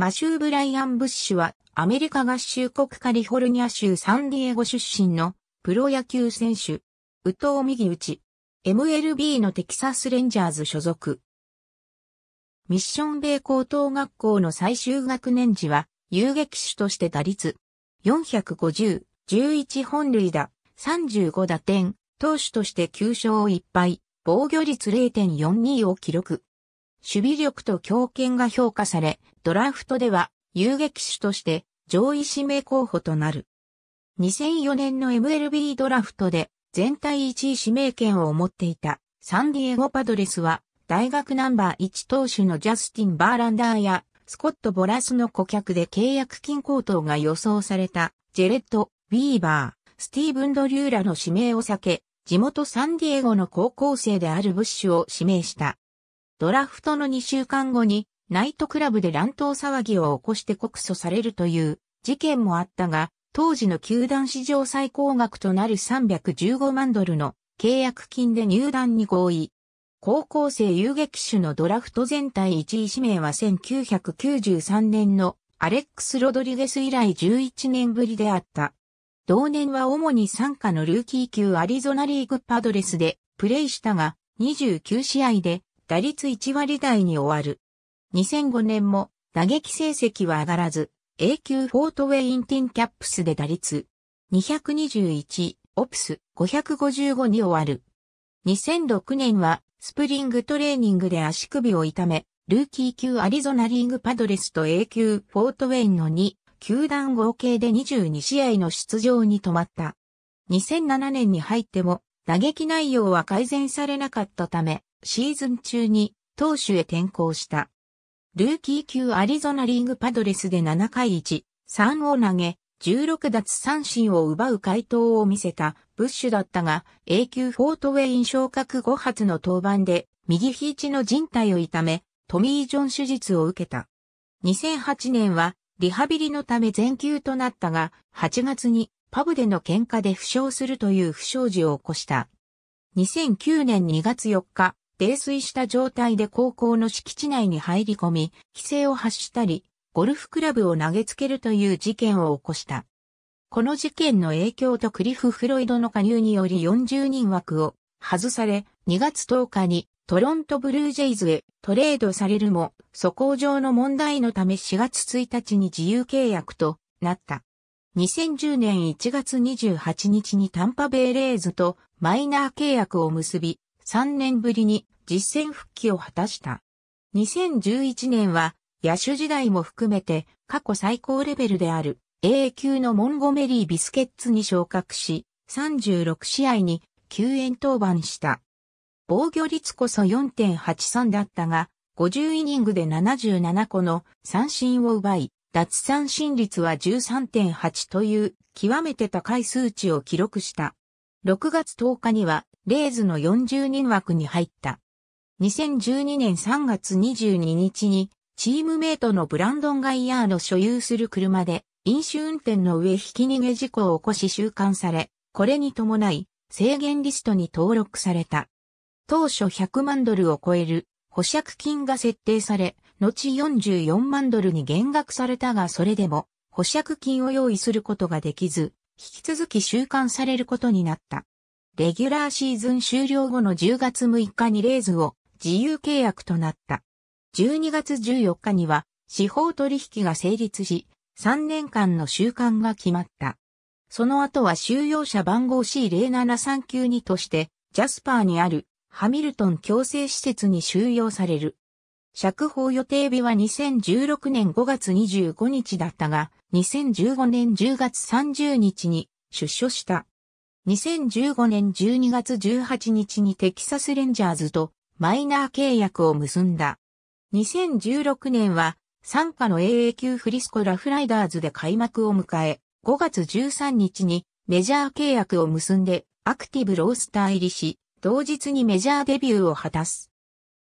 マシュー・ブライアン・ブッシュはアメリカ合衆国カリフォルニア州サンディエゴ出身のプロ野球選手。宇藤右打ち。MLB のテキサスレンジャーズ所属。ミッション米高等学校の最終学年時は遊撃手として打率450、11本塁打、35打点、投手として9勝1敗、防御率0.42を記録。守備力と強肩が評価され、ドラフトでは遊撃手として上位指名候補となる。2004年の MLB ドラフトで全体1位指名権を持っていたサンディエゴパドレスは大学ナンバー1投手のジャスティン・バーランダーやスコット・ボラスの顧客で契約金高騰が予想されたジェレット・ビーバー、スティーブン・ドリューラの指名を避け、地元サンディエゴの高校生であるブッシュを指名した。ドラフトの2週間後に、ナイトクラブで乱闘騒ぎを起こして告訴されるという事件もあったが、当時の球団史上最高額となる315万ドルの契約金で入団に合意。高校生遊撃手のドラフト全体1位指名は1993年のアレックス・ロドリゲス以来11年ぶりであった。同年は主に参加のルーキー級アリゾナリーグパドレスでプレイしたが29試合で打率1割台に終わる。2005年も打撃成績は上がらず、A 級フォートウェインティンキャップスで打率221、オプス555に終わる。2006年はスプリングトレーニングで足首を痛め、ルーキー級アリゾナリングパドレスと A 級フォートウェインの2、球団合計で22試合の出場に止まった。2007年に入っても打撃内容は改善されなかったため、シーズン中に投手へ転向した。ルーキー級アリゾナリーグパドレスで7回1、3を投げ、16奪三振を奪う回答を見せたブッシュだったが、A 級フォートウェイン昇格5発の登板で、右肘の人帯を痛め、トミー・ジョン手術を受けた。2008年は、リハビリのため全休となったが、8月にパブでの喧嘩で負傷するという不祥事を起こした。2009年2月4日、泥酔した状態で高校の敷地内に入り込み、規制を発したり、ゴルフクラブを投げつけるという事件を起こした。この事件の影響とクリフ・フロイドの加入により40人枠を外され、2月10日にトロントブルージェイズへトレードされるも、素行上の問題のため4月1日に自由契約となった。2010年1月28日にタンパベイレーズとマイナー契約を結び、3年ぶりに実戦復帰を果たした。2011年は野手時代も含めて過去最高レベルである A 級のモンゴメリー・ビスケッツに昇格し、36試合に救援登板した。防御率こそ4.83だったが、50イニングで77個の三振を奪い、脱三振率は13.8という極めて高い数値を記録した。6月10日には、レイズの40人枠に入った。2012年3月22日に、チームメイトのブランドン・ガイヤーの所有する車で、飲酒運転の上ひき逃げ事故を起こし収監され、これに伴い、制限リストに登録された。当初100万ドルを超える保釈金が設定され、後44万ドルに減額されたがそれでも保釈金を用意することができず、引き続き収監されることになった。レギュラーシーズン終了後の10月6日にレイズを自由契約となった。12月14日には司法取引が成立し、3年間の収監が決まった。その後は収容者番号 C0739 にとして、ジャスパーにあるハミルトン強制施設に収容される。釈放予定日は2016年5月25日だったが、2015年10月30日に出所した。2015年12月18日にテキサスレンジャーズとマイナー契約を結んだ。2016年は参加の AA 級フリスコラフライダーズで開幕を迎え、5月13日にメジャー契約を結んでアクティブロースター入りし、同日にメジャーデビューを果たす。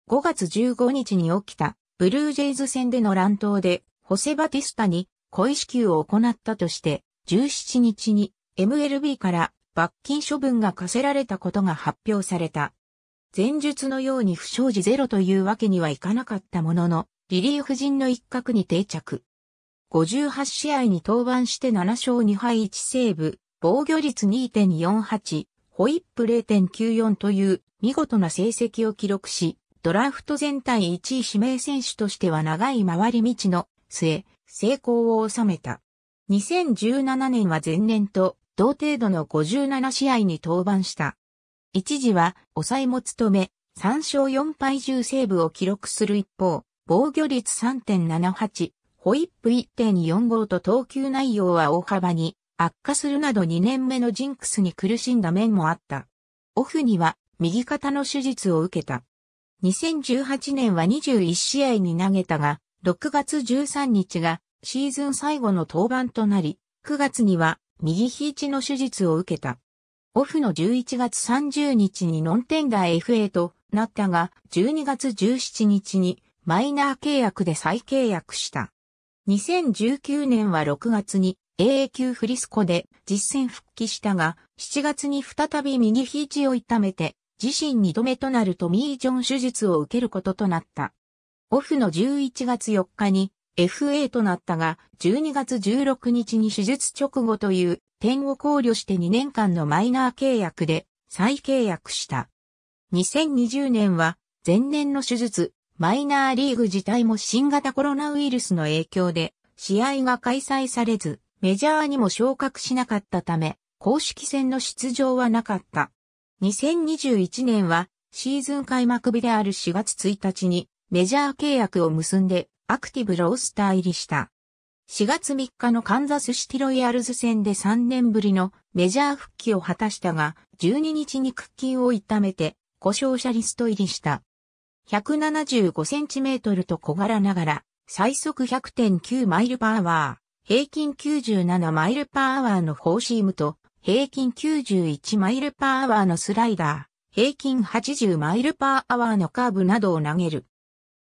5月15日に起きたブルージェイズ戦での乱闘でホセ・バティスタに故意支給を行ったとして17日に MLB から罰金処分が課せられたことが発表された。前述のように不祥事ゼロというわけにはいかなかったものの、リリーフ陣の一角に定着。58試合に登板して7勝2敗1セーブ、防御率2.48、ホイップ0.94という見事な成績を記録し、ドラフト全体1位指名選手としては長い回り道の末、成功を収めた。2017年は前年と同程度の57試合に登板した。一時は抑えも務め、3勝4敗10セーブを記録する一方、防御率3.78、ホイップ1.45と投球内容は大幅に悪化するなど2年目のジンクスに苦しんだ面もあった。オフには右肩の手術を受けた。2018年は21試合に投げたが、6月13日がシーズン最後の登板となり、9月には右肘の手術を受けた。オフの11月30日にノンテンダー FA となったが、12月17日にマイナー契約で再契約した。2019年は6月に AA 級フリスコで実戦復帰したが、7月に再び右肘を痛めて自身2度目となるトミー・ジョン手術を受けることとなった。オフの11月4日に FA となったが、12月16日に手術直後という点を考慮して2年間のマイナー契約で再契約した。2020年は前年の手術、マイナーリーグ自体も新型コロナウイルスの影響で試合が開催されず、メジャーにも昇格しなかったため、公式戦の出場はなかった。2021年はシーズン開幕日である4月1日にメジャー契約を結んでアクティブロースター入りした。4月3日のカンザスシティロイヤルズ戦で3年ぶりのメジャー復帰を果たしたが、12日に屈筋を痛めて故障者リスト入りした。175センチメートルと小柄ながら、最速100.9マイルパーワー、平均97マイルパーワーのフォーシームと平均91マイルパーアワーのスライダー、平均80マイルパーアワーのカーブなどを投げる。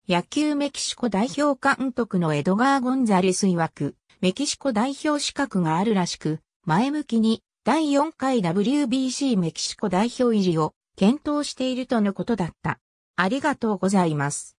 野球メキシコ代表監督のエドガー・ゴンザレス曰く、メキシコ代表資格があるらしく、前向きに第4回 WBC メキシコ代表入りを検討しているとのことだった。ありがとうございます。